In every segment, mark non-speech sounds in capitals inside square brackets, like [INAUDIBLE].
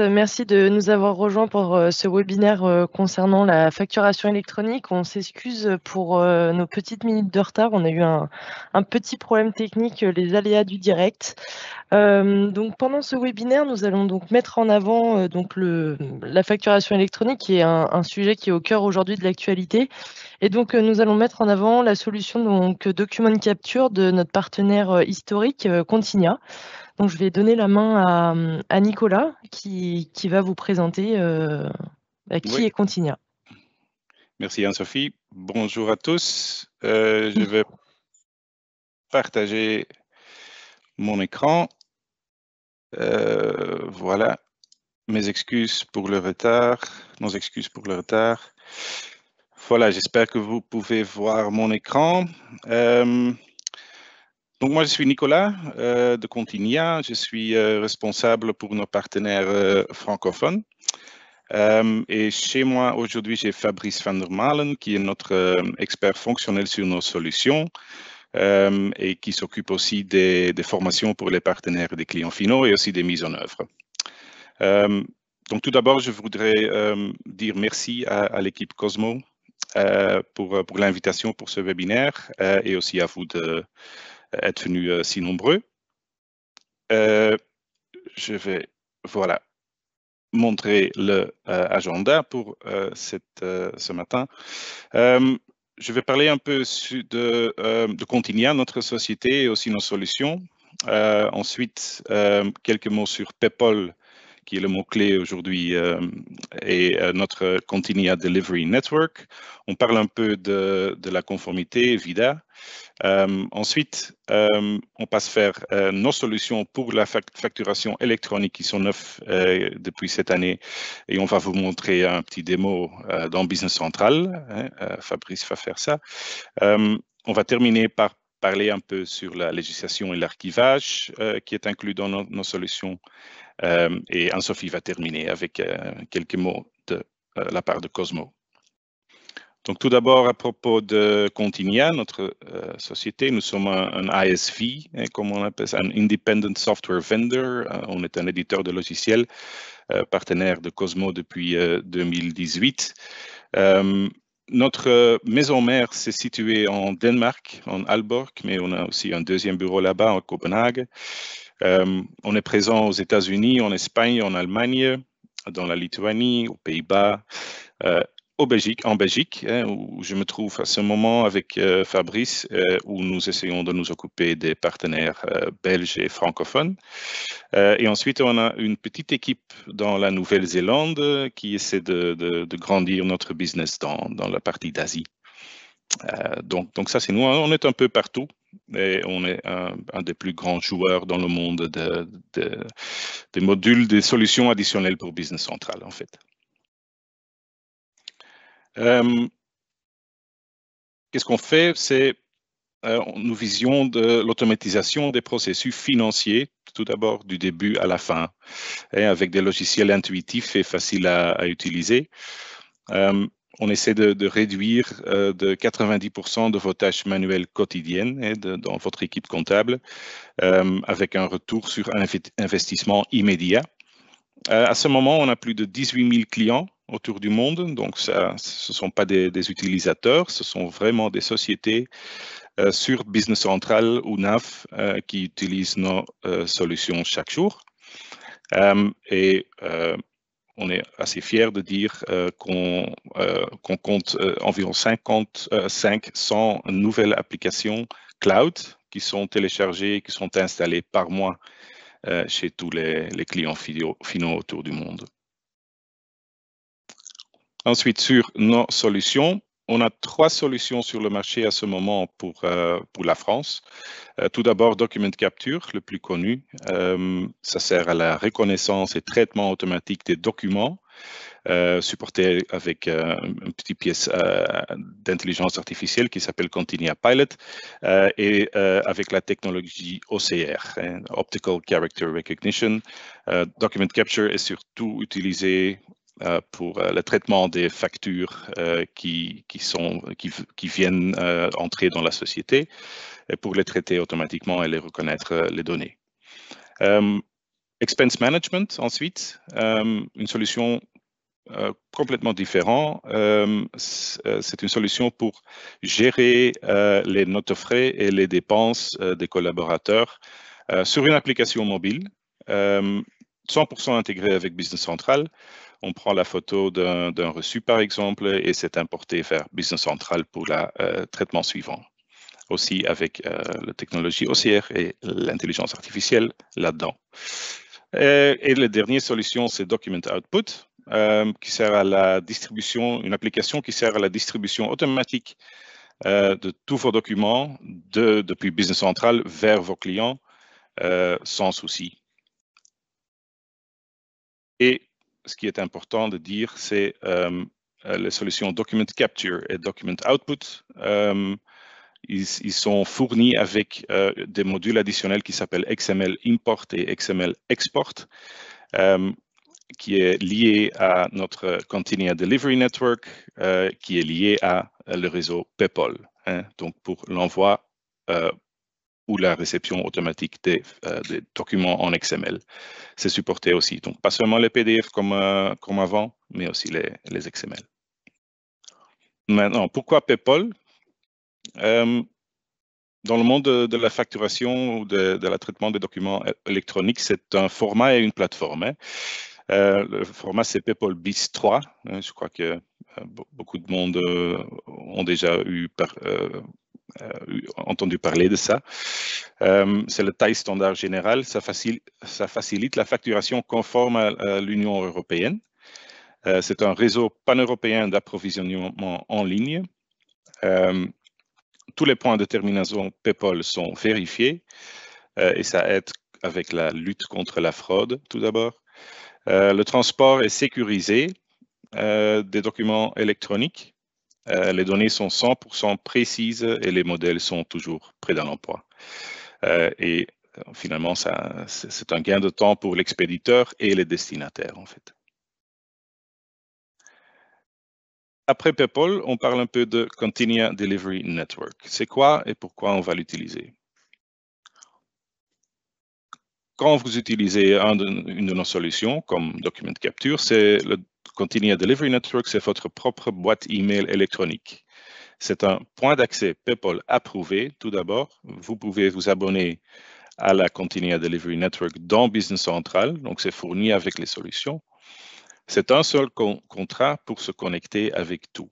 Euh, merci de nous avoir rejoints pour euh, ce webinaire euh, concernant la facturation électronique. On s'excuse pour nos petites minutes de retard. On a eu un, petit problème technique, les aléas du direct. pendant ce webinaire, nous allons donc mettre en avant donc la facturation électronique, qui est un, sujet qui est au cœur aujourd'hui de l'actualité. Et donc nous allons mettre en avant la solution donc document capture de notre partenaire historique Continia. Donc je vais donner la main à, Nicolas qui, va vous présenter euh, bah, qui est Continia. Merci Anne-Sophie. Bonjour à tous. Euh, je vais partager mon écran. Euh, voilà. Mes excuses pour le retard. Nos excuses pour le retard. Voilà, j'espère que vous pouvez voir mon écran. Donc moi, je suis Nicolas euh, de Continia. Je suis euh, responsable pour nos partenaires euh, francophones. et chez moi, aujourd'hui, j'ai Fabrice Van der Malen, qui est notre expert fonctionnel sur nos solutions et qui s'occupe aussi des, formations pour les partenaires des clients finaux et aussi des mises en œuvre. donc tout d'abord, je voudrais dire merci à, l'équipe Cosmo pour l'invitation pour ce webinaire et aussi à vous de être venus euh, si nombreux. Euh, je vais, voilà, montrer le euh, agenda pour cette, ce matin je vais parler un peu de, de Continia, notre société et aussi nos solutions. ensuite, quelques mots sur PayPal, qui est le mot-clé aujourd'hui, et notre Continia Delivery Network. On parle un peu de, de la conformité, VIDA. Euh, ensuite, euh, on passe faire euh, nos solutions pour la facturation électronique qui sont neufs depuis cette année et on va vous montrer un petit démo dans Business Central. Hein, Fabrice va faire ça. on va terminer par parler un peu sur la législation et l'archivage qui est inclus dans nos solutions. et Anne-Sophie va terminer avec quelques mots de la part de Cosmo tout d'abord, à propos de Continia, notre euh, société, nous sommes un, ISV, hein, comme on appelle un Independent Software Vendor. Euh, on est un éditeur de logiciels, euh, partenaire de Cosmo depuis 2018. notre maison mère s'est située en Danemark, en Alborg, mais on a aussi un deuxième bureau là-bas, en Copenhague. on est présent aux États-Unis, en Espagne, en Allemagne, dans la Lituanie, aux Pays-Bas, Belgique, en Belgique, hein, où je me trouve à ce moment avec euh, Fabrice, euh, où nous essayons de nous occuper des partenaires euh, belges et francophones. et ensuite, on a une petite équipe dans la Nouvelle-Zélande qui essaie de, de, grandir notre business dans, dans la partie d'Asie. donc, donc ça, c'est nous. On est un peu partout. Et on est un, des plus grands joueurs dans le monde de, des modules, des solutions additionnelles pour Business Central, en fait. Euh, qu'est-ce qu'on fait C'est euh, nous visions de l'automatisation des processus financiers, tout d'abord du début à la fin, et hein, avec des logiciels intuitifs et faciles à, utiliser. Euh, on essaie de, réduire de 90% de vos tâches manuelles quotidiennes hein, dans votre équipe comptable, avec un retour sur un investissement immédiat. à ce moment, on a plus de 18 000 clients autour du monde. Donc, ce ne sont pas des, utilisateurs, ce sont vraiment des sociétés euh, sur Business Central ou NAF euh, qui utilisent nos euh, solutions chaque jour. et on est assez fiers de dire qu'on compte environ 50, 500 nouvelles applications cloud qui sont téléchargées, qui sont installées par mois chez tous les clients finaux autour du monde. Ensuite, sur nos solutions, on a trois solutions sur le marché à ce moment pour, euh, pour la France. Euh, tout d'abord, Document Capture, le plus connu. Euh, ça sert à la reconnaissance et traitement automatique des documents, supporté avec une petite pièce d'intelligence artificielle qui s'appelle Continia Pilot et avec la technologie OCR, hein, Optical Character Recognition. Document Capture est surtout utilisé euh, pour euh, le traitement des factures euh, qui, qui, sont, qui, qui viennent entrer dans la société et pour les traiter automatiquement et les reconnaître les données. expense Management, ensuite, une solution complètement différent. c'est une solution pour gérer les notes frais et les dépenses des collaborateurs sur une application mobile 100% intégrée avec Business Central on prend la photo d'un reçu, par exemple, et c'est importé vers Business Central pour le euh, traitement suivant. Aussi avec euh, la technologie OCR et l'intelligence artificielle là-dedans. Euh, et, la dernière solution, c'est Document Output, qui sert à la distribution, une application qui sert à la distribution automatique de tous vos documents depuis Business Central vers vos clients sans souci. Et ce qui est important de dire, c'est euh, euh, les solutions Document Capture et Document Output. Euh, ils, sont fournis avec des modules additionnels qui s'appellent XML Import et XML Export, qui est lié à notre Continua Delivery Network, qui est lié à le réseau PayPal, hein. donc pour l'envoi la réception automatique des, euh, documents en XML. C'est supporté aussi, donc pas seulement les PDF comme, euh, comme avant, mais aussi les, XML. Maintenant, pourquoi PayPal euh, Dans le monde de, la facturation ou de, la traitement des documents électroniques, c'est un format et une plateforme. Hein. le format, c'est PayPal BIS 3. Hein. je crois que beaucoup de monde ont déjà eu par, euh, entendu parler de ça. Euh, c'est le taille standard général. Ça facilite, ça facilite la facturation conforme à, l'Union européenne. Euh, c'est un réseau pan-européen d'approvisionnement en ligne. tous les points de terminaison PayPal sont vérifiés et ça aide avec la lutte contre la fraude, tout d'abord. le transport est sécurisé des documents électroniques euh, les données sont 100% précises et les modèles sont toujours prêts dans l'emploi. Euh, et euh, finalement, c'est un gain de temps pour l'expéditeur et les destinataires, en fait. Après PayPal, on parle un peu de Continua Delivery Network. C'est quoi et pourquoi on va l'utiliser quand vous utilisez une de nos solutions comme document capture, c'est le Continuous Delivery Network, c'est votre propre boîte email électronique. C'est un point d'accès PayPal approuvé. Tout d'abord, vous pouvez vous abonner à la Continuous Delivery Network dans Business Central, donc c'est fourni avec les solutions. C'est un seul contrat pour se connecter avec tout.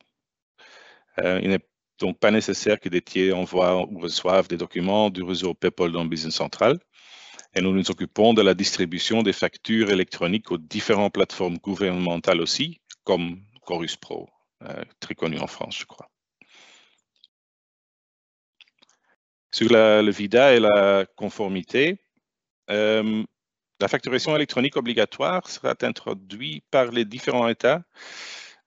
Euh, il n'est donc pas nécessaire que des tiers envoient ou reçoivent des documents du réseau PayPal dans Business Central. Et nous nous occupons de la distribution des factures électroniques aux différentes plateformes gouvernementales aussi, comme Chorus Pro, euh, très connu en France, je crois. Sur le VIDA et la conformité, euh, la facturation électronique obligatoire sera introduite par les différents États,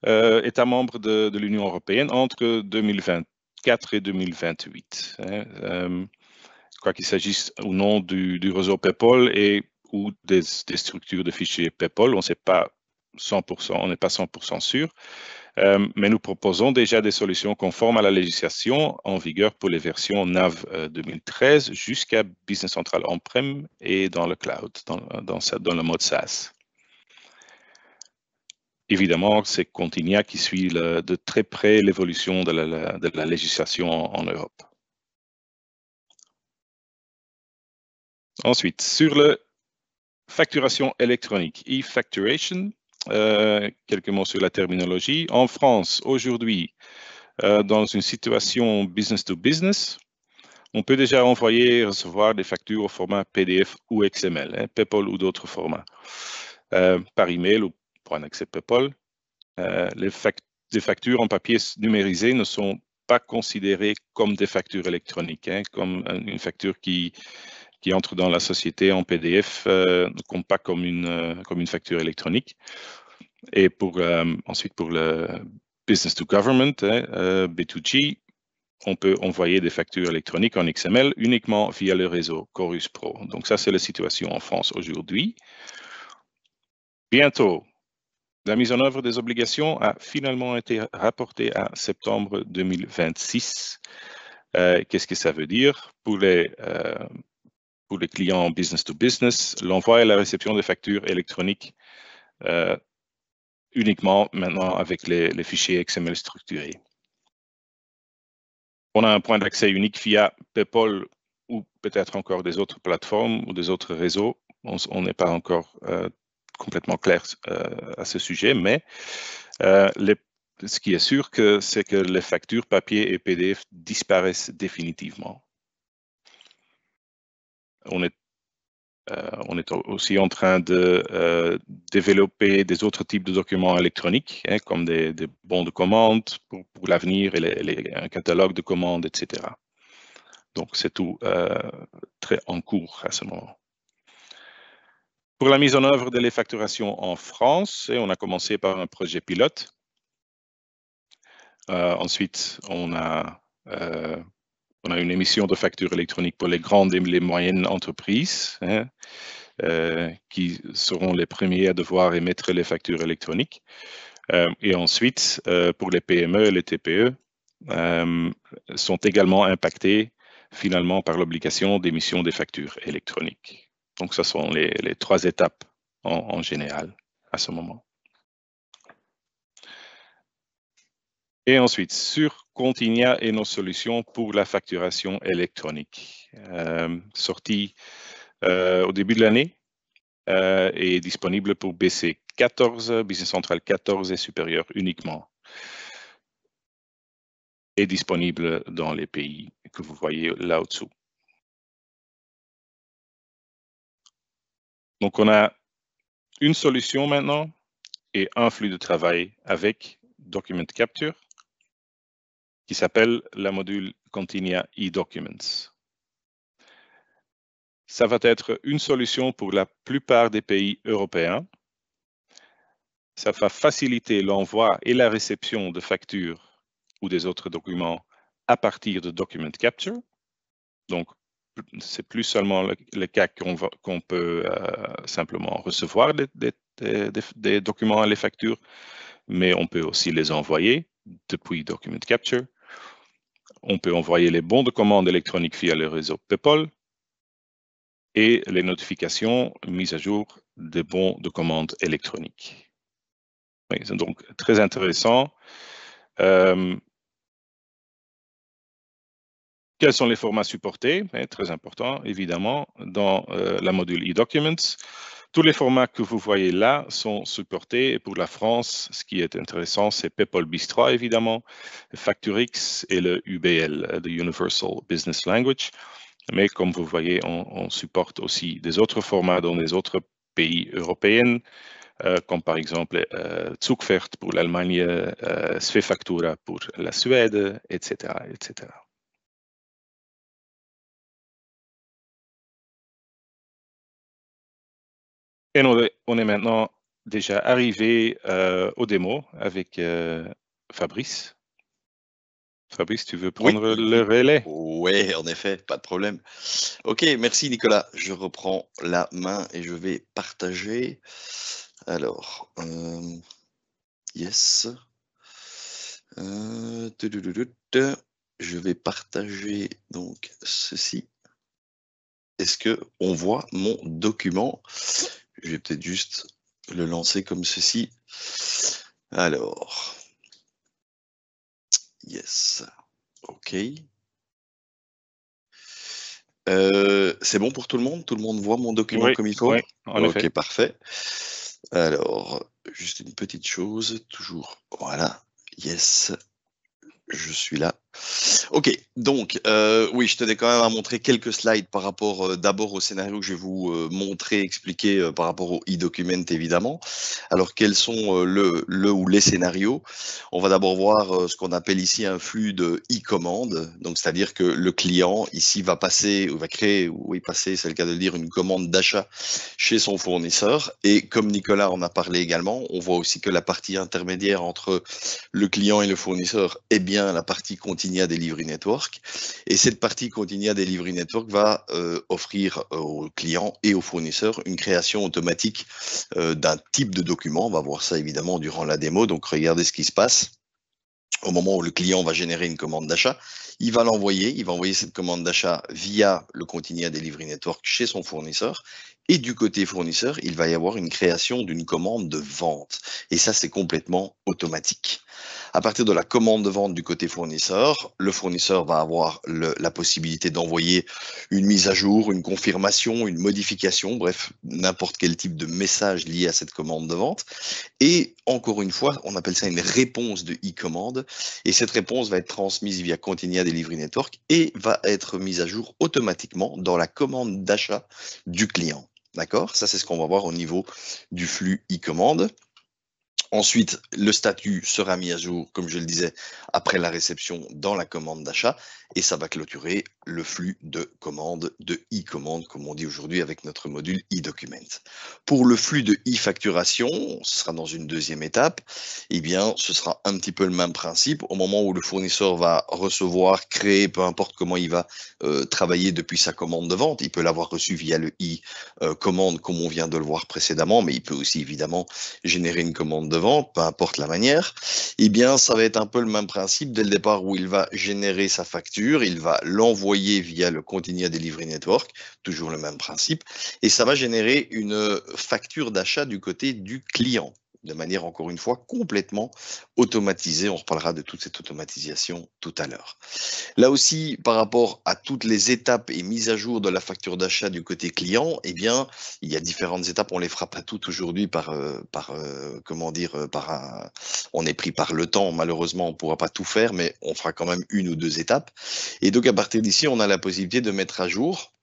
euh, États membres de, l'Union européenne entre 2024 et 2028 quoi qu'il s'agisse ou non du, du, réseau PayPal et ou des, des structures de fichiers PayPal. On sait pas 100%, on n'est pas 100% sûr, euh, mais nous proposons déjà des solutions conformes à la législation en vigueur pour les versions NAV 2013 euh, jusqu'à Business Central en prem et dans le cloud, dans, dans, le mode SaaS. Évidemment, c'est Continia qui suit de très près l'évolution de, la, législation en Europe. Ensuite, sur la facturation électronique, e-facturation, euh, quelques mots sur la terminologie. En France, aujourd'hui, euh, dans une situation business to business, on peut déjà envoyer et recevoir des factures au format PDF ou XML, hein, PayPal ou d'autres formats, euh, par email ou pour un accès PayPal. les, factures en papier numérisé ne sont pas considérées comme des factures électroniques, hein, comme une facture qui, qui entre dans la société en PDF, ne compte comme une, euh, comme une facture électronique. Et pour, euh, ensuite, pour le business to government, hein, euh, B2G, on peut envoyer des factures électroniques en XML uniquement via le réseau Chorus Pro. Donc ça, c'est la situation en France aujourd'hui. Bientôt, la mise en œuvre des obligations a finalement été rapportée à septembre 2026. Qu'est-ce que ça veut dire pour les pour les clients business-to-business, l'envoi et la réception des factures électroniques euh, uniquement maintenant avec les, fichiers XML structurés. On a un point d'accès unique via PayPal ou peut-être encore des autres plateformes ou des autres réseaux. On n'est pas encore euh, complètement clair euh, à ce sujet, mais ce qui est sûr, c'est que les factures papier et PDF disparaissent définitivement on est euh, on est aussi en train de euh, développer des autres types de documents électroniques, hein, comme des, bons de commande pour, l'avenir et un catalogue de commandes, etc. Donc, c'est tout euh, très en cours à ce moment. Pour la mise en œuvre de les en France, on a commencé par un projet pilote. ensuite, on a on a une émission de factures électroniques pour les grandes et les moyennes entreprises hein, euh, qui seront les premiers à devoir émettre les factures électroniques. Euh, et ensuite, euh, pour les PME et les TPE, sont également impactés finalement par l'obligation d'émission des factures électroniques. Donc, ce sont les, trois étapes en général à ce moment. Et ensuite, sur Continia et nos solutions pour la facturation électronique. Euh, sorti euh, au début de l'année euh, et disponible pour BC 14, Business Central 14 et supérieur uniquement. Et disponible dans les pays que vous voyez là dessous Donc, on a une solution maintenant et un flux de travail avec Document Capture qui s'appelle la module Continia e-Documents. Ça va être une solution pour la plupart des pays européens. Ça va faciliter l'envoi et la réception de factures ou des autres documents à partir de Document Capture. Donc, c'est plus seulement le, cas qu'on peut euh, simplement recevoir des, documents et les factures, mais on peut aussi les envoyer depuis Document Capture on peut envoyer les bons de commande électroniques via le réseau PayPal et les notifications mises à jour des bons de commande électroniques. c'est donc très intéressant. Euh, Quels sont les formats supportés eh, Très important, évidemment, dans euh, la module e-documents. Tous les formats que vous voyez là sont supportés. pour la France, ce qui est intéressant, c'est PayPal Bistro, évidemment, Facturix et le UBL, the Universal Business Language. Mais comme vous voyez, on, supporte aussi des autres formats dans les autres pays européens, euh, comme par exemple euh, Zugfert pour l'Allemagne, euh, pour la Suède, etc. etc. Et on, est maintenant déjà arrivé euh, aux démos avec euh, Fabrice. Fabrice, tu veux prendre le relais Oui, en effet, pas de problème. Ok, merci Nicolas. Je reprends la main et je vais partager. Alors, euh, yes. je vais partager donc ceci. Est-ce que on voit mon document je vais peut-être juste le lancer comme ceci. Alors, yes, ok. Euh, c'est bon pour tout le monde Tout le monde voit mon document comme il faut Ok, parfait. Alors, juste une petite chose, toujours, voilà, yes, je suis là. Ok, donc euh, oui, je tenais quand même à montrer quelques slides par rapport euh, d'abord au scénario que je vais vous euh, montrer, expliquer par rapport au e-document évidemment. Alors quels sont le, le, ou les scénarios On va d'abord voir ce qu'on appelle ici un flux de e-commande, donc c'est-à-dire que le client ici va passer ou va créer, oui passer, c'est le cas de le dire, une commande d'achat chez son fournisseur. Et comme Nicolas en a parlé également, on voit aussi que la partie intermédiaire entre le client et le fournisseur est bien la partie continue Continia Delivery Network. Et cette partie Continia Delivery Network va euh, offrir euh, aux clients et aux fournisseurs une création automatique euh, d'un type de document. On va voir ça évidemment durant la démo. Donc regardez ce qui se passe au moment où le client va générer une commande d'achat, il va l'envoyer, il va envoyer cette commande d'achat via le Continia Delivery Network chez son fournisseur. Et du côté fournisseur, il va y avoir une création d'une commande de vente. Et ça, c'est complètement automatique. À partir de la commande de vente du côté fournisseur, le fournisseur va avoir la possibilité d'envoyer une mise à jour, une confirmation, une modification, bref, n'importe quel type de message lié à cette commande de vente. Et encore une fois, on appelle ça une réponse de e-commande. Et cette réponse va être transmise via Continua Delivery Network et va être mise à jour automatiquement dans la commande d'achat du client. D'accord Ça, c'est ce qu'on va voir au niveau du flux e-commande. Ensuite, le statut sera mis à jour, comme je le disais, après la réception dans la commande d'achat et ça va clôturer le flux de commandes, de e-commandes, comme on dit aujourd'hui avec notre module e-document. Pour le flux de e-facturation, ce sera dans une deuxième étape, eh bien, ce sera un petit peu le même principe. Au moment où le fournisseur va recevoir, créer, peu importe comment il va euh, travailler depuis sa commande de vente, il peut l'avoir reçu via le e-commande, comme on vient de le voir précédemment, mais il peut aussi évidemment générer une commande de vente, peu importe la manière. Eh bien, ça va être un peu le même principe dès le départ où il va générer sa facture il va l'envoyer via le Continua Delivery Network, toujours le même principe, et ça va générer une facture d'achat du côté du client de manière, encore une fois, complètement automatisée. On reparlera de toute cette automatisation tout à l'heure. Là aussi, par rapport à toutes les étapes et mises à jour de la facture d'achat du côté client, eh bien, il y a différentes étapes. On les fera pas toutes aujourd'hui par, euh, par euh, comment dire, euh, par on est pris par le temps. Malheureusement, on ne pourra pas tout faire, mais on fera quand même une ou deux étapes. Et donc, à partir d'ici, on a la possibilité de mettre à jour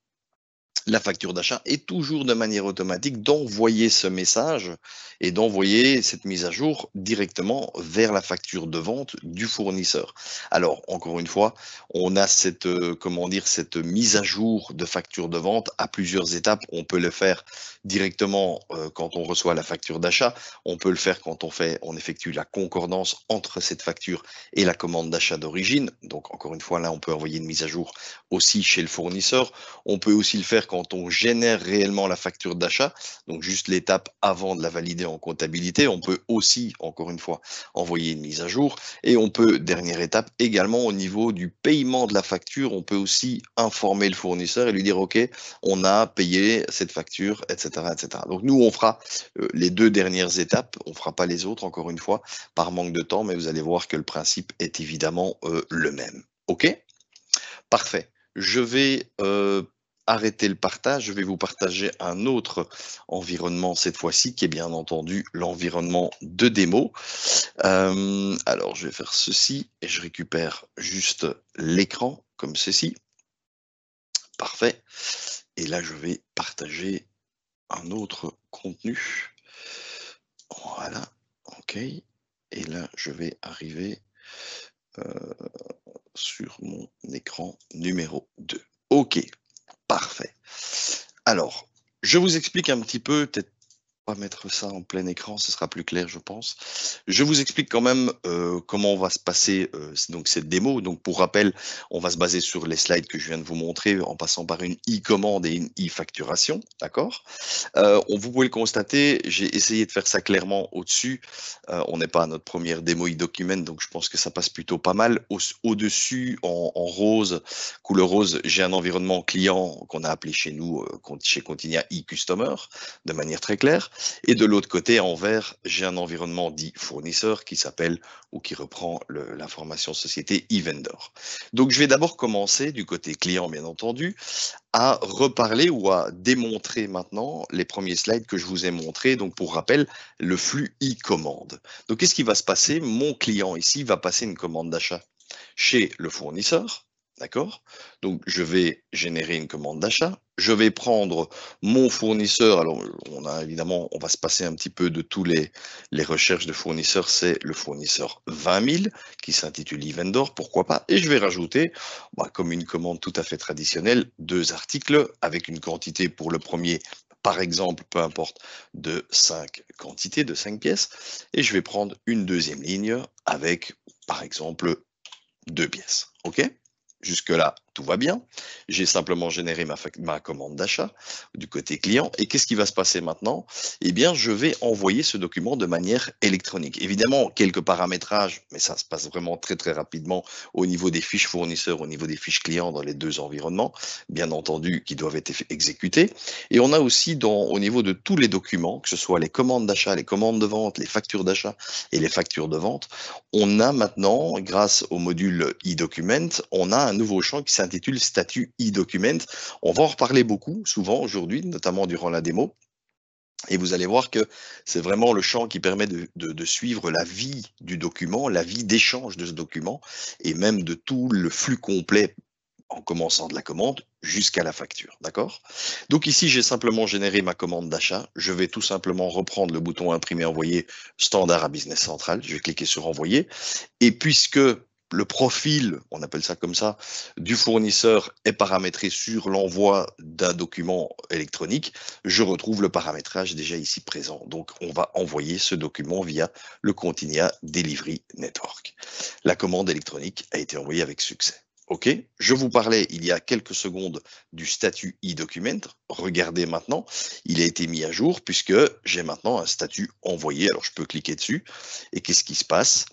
la facture d'achat est toujours de manière automatique d'envoyer ce message et d'envoyer cette mise à jour directement vers la facture de vente du fournisseur. Alors, encore une fois, on a cette, euh, comment dire, cette mise à jour de facture de vente à plusieurs étapes. On peut le faire directement euh, quand on reçoit la facture d'achat. On peut le faire quand on fait, on effectue la concordance entre cette facture et la commande d'achat d'origine. Donc, encore une fois, là, on peut envoyer une mise à jour aussi chez le fournisseur. On peut aussi le faire quand on génère réellement la facture d'achat, donc juste l'étape avant de la valider en comptabilité, on peut aussi, encore une fois, envoyer une mise à jour. Et on peut, dernière étape, également au niveau du paiement de la facture, on peut aussi informer le fournisseur et lui dire, OK, on a payé cette facture, etc. etc. Donc nous, on fera euh, les deux dernières étapes, on ne fera pas les autres, encore une fois, par manque de temps, mais vous allez voir que le principe est évidemment euh, le même. OK Parfait. Je vais euh, Arrêtez le partage, je vais vous partager un autre environnement cette fois-ci, qui est bien entendu l'environnement de démo. Euh, alors, je vais faire ceci et je récupère juste l'écran comme ceci. Parfait. Et là, je vais partager un autre contenu. Voilà. OK. Et là, je vais arriver euh, sur mon écran numéro 2. OK. Parfait. Alors, je vous explique un petit peu, peut-être mettre ça en plein écran, ce sera plus clair, je pense. Je vous explique quand même euh, comment on va se passer euh, donc cette démo. Donc, pour rappel, on va se baser sur les slides que je viens de vous montrer en passant par une e-commande et une e-facturation, d'accord euh, Vous pouvez le constater, j'ai essayé de faire ça clairement au-dessus. on n'est pas à notre première démo e-document, donc je pense que ça passe plutôt pas mal. Au-dessus, en, en, rose, couleur rose, j'ai un environnement client qu'on a appelé chez nous, chez Continia e-customer, de manière très claire. Et de l'autre côté, en vert, j'ai un environnement dit fournisseur qui s'appelle ou qui reprend l'information société e-vendor. Donc je vais d'abord commencer du côté client, bien entendu, à reparler ou à démontrer maintenant les premiers slides que je vous ai montrés. Donc pour rappel, le flux e-commande. Donc qu'est-ce qui va se passer Mon client ici va passer une commande d'achat chez le fournisseur D'accord Donc, je vais générer une commande d'achat. Je vais prendre mon fournisseur. Alors, on a évidemment, on va se passer un petit peu de tous les, les recherches de fournisseurs. C'est le fournisseur 20 000 qui s'intitule Evendor, pourquoi pas. Et je vais rajouter, bah, comme une commande tout à fait traditionnelle, deux articles avec une quantité pour le premier, par exemple, peu importe, de 5 quantités, de cinq pièces. Et je vais prendre une deuxième ligne avec, par exemple, deux pièces. OK jusque-là tout va bien. J'ai simplement généré ma, commande d'achat du côté client. Et qu'est-ce qui va se passer maintenant Eh bien, je vais envoyer ce document de manière électronique. Évidemment, quelques paramétrages, mais ça se passe vraiment très très rapidement au niveau des fiches fournisseurs, au niveau des fiches clients dans les deux environnements, bien entendu, qui doivent être exécutés. Et on a aussi au niveau de tous les documents, que ce soit les commandes d'achat, les commandes de vente, les factures d'achat et les factures de vente, on a maintenant, grâce au module e-document, on a un nouveau champ qui s'appelle s'intitule Statut e-document. On va en reparler beaucoup, souvent aujourd'hui, notamment durant la démo. Et vous allez voir que c'est vraiment le champ qui permet de, de, suivre la vie du document, la vie d'échange de ce document, et même de tout le flux complet en commençant de la commande jusqu'à la facture. D'accord Donc ici, j'ai simplement généré ma commande d'achat. Je vais tout simplement reprendre le bouton imprimer envoyer standard à Business Central. Je vais cliquer sur envoyer. Et puisque le profil, on appelle ça comme ça, du fournisseur est paramétré sur l'envoi d'un document électronique, je retrouve le paramétrage déjà ici présent. Donc, on va envoyer ce document via le Continia Delivery Network. La commande électronique a été envoyée avec succès. OK Je vous parlais il y a quelques secondes du statut e-document. Regardez maintenant, il a été mis à jour puisque j'ai maintenant un statut envoyé. Alors, je peux cliquer dessus. Et qu'est-ce qui se passe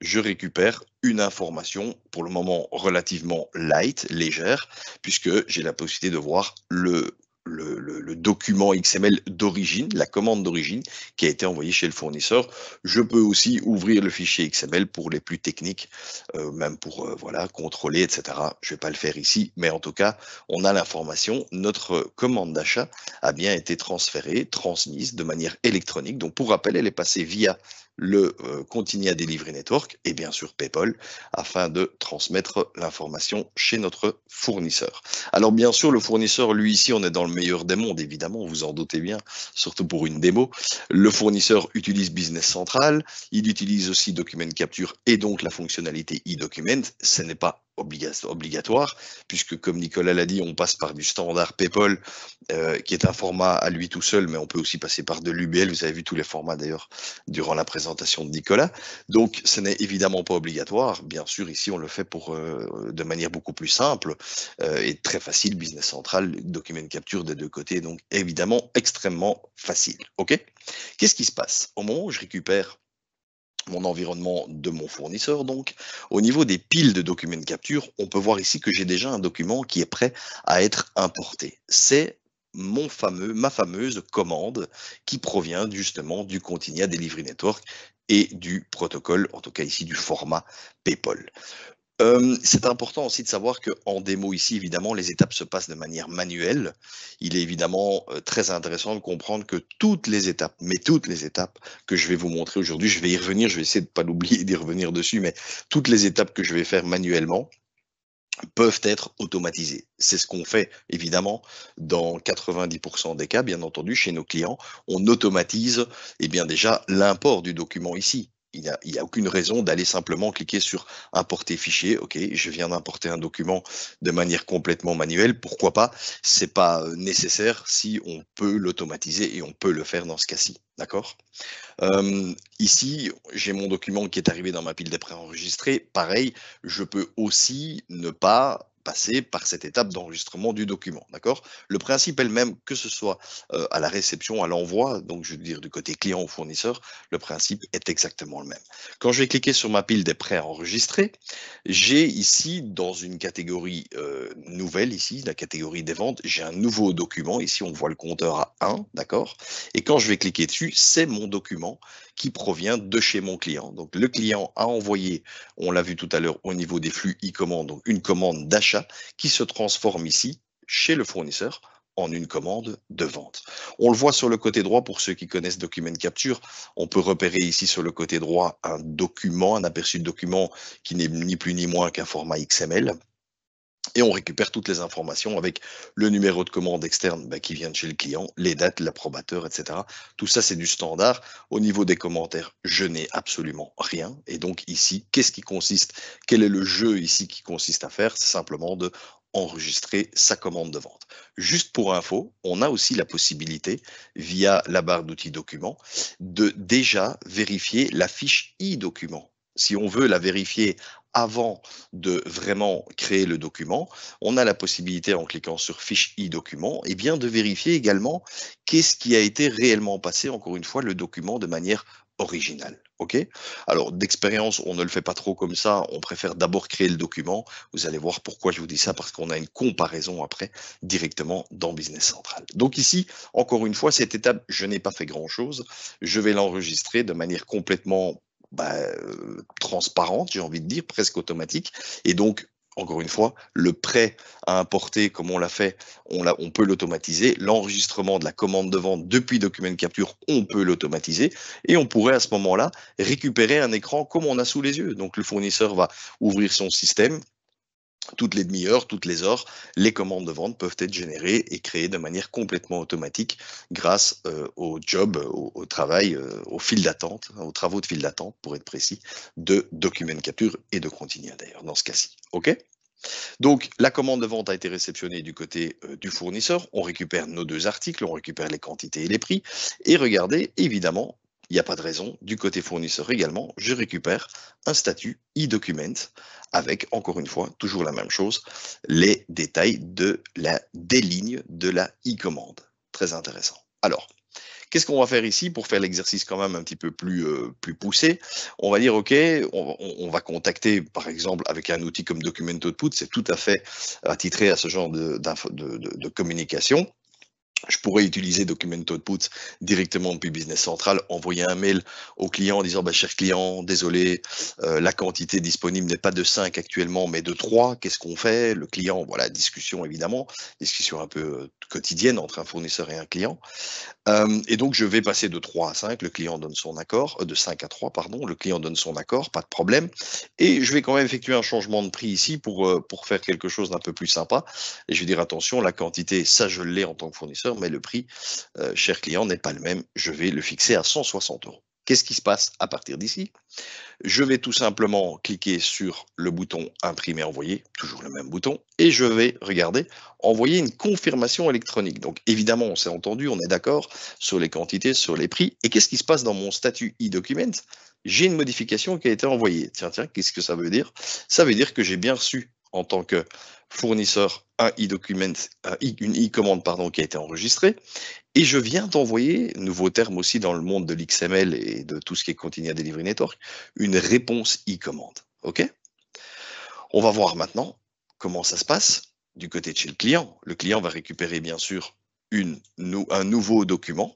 je récupère une information, pour le moment relativement light, légère, puisque j'ai la possibilité de voir le le, document XML d'origine, la commande d'origine qui a été envoyée chez le fournisseur. Je peux aussi ouvrir le fichier XML pour les plus techniques, euh, même pour euh, voilà contrôler, etc. Je ne vais pas le faire ici, mais en tout cas, on a l'information. Notre commande d'achat a bien été transférée, transmise de manière électronique. Donc, pour rappel, elle est passée via le euh, à Delivery Network et bien sûr PayPal afin de transmettre l'information chez notre fournisseur. Alors bien sûr, le fournisseur, lui ici, on est dans le meilleur des mondes, évidemment, vous en doutez bien, surtout pour une démo. Le fournisseur utilise Business Central, il utilise aussi Document Capture et donc la fonctionnalité e-document. Ce n'est pas obligatoire, puisque comme Nicolas l'a dit, on passe par du standard PayPal, euh, qui est un format à lui tout seul, mais on peut aussi passer par de l'UBL. Vous avez vu tous les formats d'ailleurs durant la présentation de Nicolas. Donc ce n'est évidemment pas obligatoire. Bien sûr, ici on le fait pour euh, de manière beaucoup plus simple euh, et très facile. Business Central, document capture des deux côtés, donc évidemment extrêmement facile. Ok Qu'est-ce qui se passe Au moment où je récupère mon environnement de mon fournisseur. Donc, au niveau des piles de documents de capture, on peut voir ici que j'ai déjà un document qui est prêt à être importé. C'est mon fameux, ma fameuse commande qui provient justement du Continia Delivery Network et du protocole, en tout cas ici du format PayPal. Euh, c'est important aussi de savoir qu'en démo ici, évidemment, les étapes se passent de manière manuelle. Il est évidemment euh, très intéressant de comprendre que toutes les étapes, mais toutes les étapes que je vais vous montrer aujourd'hui, je vais y revenir, je vais essayer de ne pas l'oublier, d'y revenir dessus, mais toutes les étapes que je vais faire manuellement, peuvent être automatisées. C'est ce qu'on fait évidemment dans 90% des cas, bien entendu, chez nos clients. On automatise eh bien, déjà l'import du document ici il n'y a, aucune raison d'aller simplement cliquer sur importer fichier. OK, je viens d'importer un document de manière complètement manuelle. Pourquoi pas C'est pas euh, nécessaire si on peut l'automatiser et on peut le faire dans ce cas-ci. D'accord euh, Ici, j'ai mon document qui est arrivé dans ma pile d'après enregistré. Pareil, je peux aussi ne pas passer par cette étape d'enregistrement du document. D'accord Le principe est le même, que ce soit euh, à la réception, à l'envoi, donc je veux dire du côté client ou fournisseur, le principe est exactement le même. Quand je vais cliquer sur ma pile des prêts enregistrés, j'ai ici, dans une catégorie euh, nouvelle, ici, la catégorie des ventes, j'ai un nouveau document. Ici, on voit le compteur à 1, d'accord Et quand je vais cliquer dessus, c'est mon document qui provient de chez mon client. Donc, le client a envoyé, on l'a vu tout à l'heure au niveau des flux e commande donc une commande d'achat qui se transforme ici, chez le fournisseur, en une commande de vente. On le voit sur le côté droit, pour ceux qui connaissent Document Capture, on peut repérer ici sur le côté droit un document, un aperçu de document qui n'est ni plus ni moins qu'un format XML et on récupère toutes les informations avec le numéro de commande externe bah, qui vient de chez le client, les dates, l'approbateur, etc. Tout ça, c'est du standard. Au niveau des commentaires, je n'ai absolument rien. Et donc ici, qu'est-ce qui consiste Quel est le jeu ici qui consiste à faire C'est simplement de enregistrer sa commande de vente. Juste pour info, on a aussi la possibilité, via la barre d'outils documents, de déjà vérifier la fiche e-document. Si on veut la vérifier avant de vraiment créer le document, on a la possibilité, en cliquant sur Fiche e-document, et eh bien de vérifier également qu'est-ce qui a été réellement passé, encore une fois, le document de manière originale. Ok Alors, d'expérience, on ne le fait pas trop comme ça. On préfère d'abord créer le document. Vous allez voir pourquoi je vous dis ça, parce qu'on a une comparaison après directement dans Business Central. Donc ici, encore une fois, cette étape, je n'ai pas fait grand-chose. Je vais l'enregistrer de manière complètement bah, euh, transparente, j'ai envie de dire, presque automatique. Et donc, encore une fois, le prêt à importer, comme on l'a fait, on, on peut l'automatiser. L'enregistrement de la commande de vente depuis document capture, on peut l'automatiser. Et on pourrait à ce moment-là récupérer un écran comme on a sous les yeux. Donc le fournisseur va ouvrir son système, toutes les demi-heures, toutes les heures, les commandes de vente peuvent être générées et créées de manière complètement automatique grâce euh, au job, au, travail, euh, au fil d'attente, aux travaux de fil d'attente, pour être précis, de document capture et de continuer hein, d'ailleurs dans ce cas-ci. OK donc, la commande de vente a été réceptionnée du côté euh, du fournisseur. On récupère nos deux articles, on récupère les quantités et les prix. Et regardez, évidemment, il n'y a pas de raison. Du côté fournisseur également, je récupère un statut e-document avec, encore une fois, toujours la même chose, les détails de la, des lignes de la e-commande. Très intéressant. Alors, qu'est-ce qu'on va faire ici pour faire l'exercice quand même un petit peu plus, euh, plus poussé On va dire, OK, on, va contacter, par exemple, avec un outil comme Document Output, c'est tout à fait attitré à ce genre de communication je pourrais utiliser Document Output directement depuis Business Central, envoyer un mail au client en disant bah, cher client, désolé, euh, la quantité disponible n'est pas de 5 actuellement, mais de 3, qu'est-ce qu'on fait Le client, voilà, discussion évidemment, discussion un peu euh, quotidienne entre un fournisseur et un client. Euh, et donc, je vais passer de 3 à 5, le client donne son accord, euh, de 5 à 3, pardon, le client donne son accord, pas de problème. Et je vais quand même effectuer un changement de prix ici pour, euh, pour faire quelque chose d'un peu plus sympa. Et je vais dire, attention, la quantité, ça je l'ai en tant que fournisseur, mais le prix, cher client, n'est pas le même. Je vais le fixer à 160 euros. Qu'est-ce qui se passe à partir d'ici Je vais tout simplement cliquer sur le bouton imprimer envoyer, toujours le même bouton, et je vais, regarder envoyer une confirmation électronique. Donc évidemment, on s'est entendu, on est d'accord sur les quantités, sur les prix. Et qu'est-ce qui se passe dans mon statut e-document J'ai une modification qui a été envoyée. Tiens, tiens, qu'est-ce que ça veut dire Ça veut dire que j'ai bien reçu en tant que fournisseur document e-, une e-commande pardon, qui a été enregistrée, et je viens d'envoyer, nouveau terme aussi dans le monde de l'XML et de tout ce qui est à Delivery Network, une réponse e-commande. OK On va voir maintenant comment ça se passe du côté de chez le client. Le client va récupérer bien sûr un nouveau document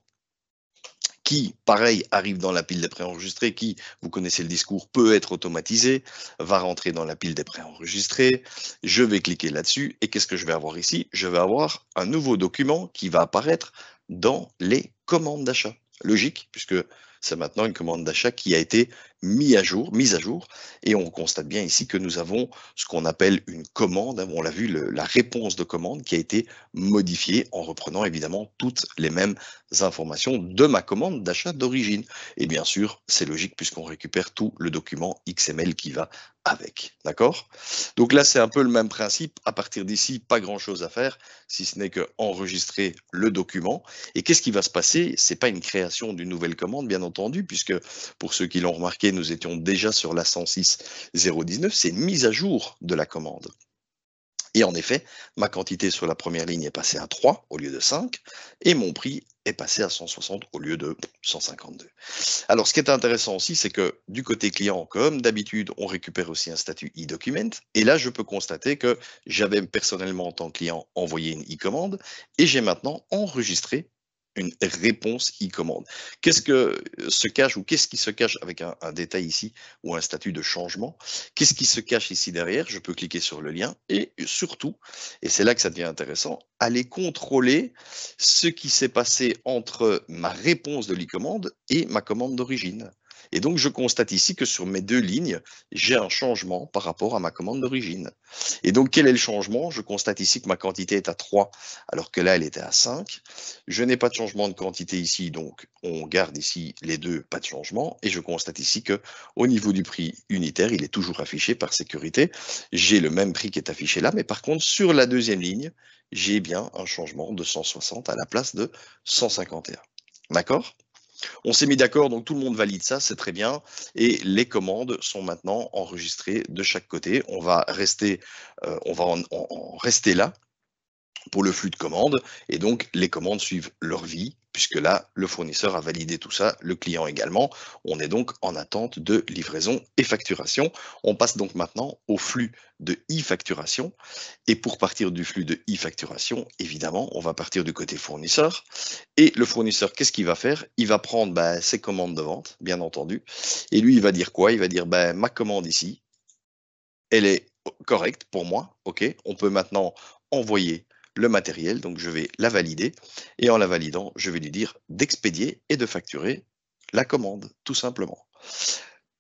qui, pareil, arrive dans la pile des préenregistrés, qui, vous connaissez le discours, peut être automatisé, va rentrer dans la pile des préenregistrés. Je vais cliquer là-dessus et qu'est-ce que je vais avoir ici Je vais avoir un nouveau document qui va apparaître dans les commandes d'achat. Logique, puisque c'est maintenant une commande d'achat qui a été mise à jour, mise à jour, et on constate bien ici que nous avons ce qu'on appelle une commande. Hein, on l'a vu, la réponse de commande qui a été modifiée en reprenant évidemment toutes les mêmes informations de ma commande d'achat d'origine. Et bien sûr, c'est logique puisqu'on récupère tout le document XML qui va avec. D'accord Donc là, c'est un peu le même principe. À partir d'ici, pas grand-chose à faire, si ce n'est qu'enregistrer le document. Et qu'est-ce qui va se passer C'est pas une création d'une nouvelle commande, bien entendu, puisque pour ceux qui l'ont remarqué, nous étions déjà sur la 106,019. C'est une mise à jour de la commande. Et en effet, ma quantité sur la première ligne est passée à 3 au lieu de 5, et mon prix est passé à 160 au lieu de 152. Alors, ce qui est intéressant aussi, c'est que du côté client, comme d'habitude, on récupère aussi un statut e-document. Et là, je peux constater que j'avais personnellement, en tant que client, envoyé une e-commande et j'ai maintenant enregistré une réponse e-commande. Qu'est-ce que euh, se cache ou qu'est-ce qui se cache avec un, un, détail ici ou un statut de changement Qu'est-ce qui se cache ici derrière Je peux cliquer sur le lien et surtout, et c'est là que ça devient intéressant, aller contrôler ce qui s'est passé entre ma réponse de l'e-commande et ma commande d'origine. Et donc, je constate ici que sur mes deux lignes, j'ai un changement par rapport à ma commande d'origine. Et donc, quel est le changement Je constate ici que ma quantité est à 3, alors que là, elle était à 5. Je n'ai pas de changement de quantité ici, donc on garde ici les deux, pas de changement. Et je constate ici que au niveau du prix unitaire, il est toujours affiché par sécurité. J'ai le même prix qui est affiché là, mais par contre, sur la deuxième ligne, j'ai bien un changement de 160 à la place de 151. D'accord on s'est mis d'accord, donc tout le monde valide ça, c'est très bien. Et les commandes sont maintenant enregistrées de chaque côté. On va rester, euh, on va en rester là pour le flux de commandes. Et donc, les commandes suivent leur vie puisque là, le fournisseur a validé tout ça, le client également. On est donc en attente de livraison et facturation. On passe donc maintenant au flux de e-facturation. Et pour partir du flux de e-facturation, évidemment, on va partir du côté fournisseur. Et le fournisseur, qu'est-ce qu'il va faire Il va prendre bah, ses commandes de vente, bien entendu. Et lui, il va dire quoi Il va dire bah, ma commande ici, elle est correcte pour moi. OK, on peut maintenant envoyer le matériel, donc je vais la valider, et en la validant, je vais lui dire d'expédier et de facturer la commande, tout simplement.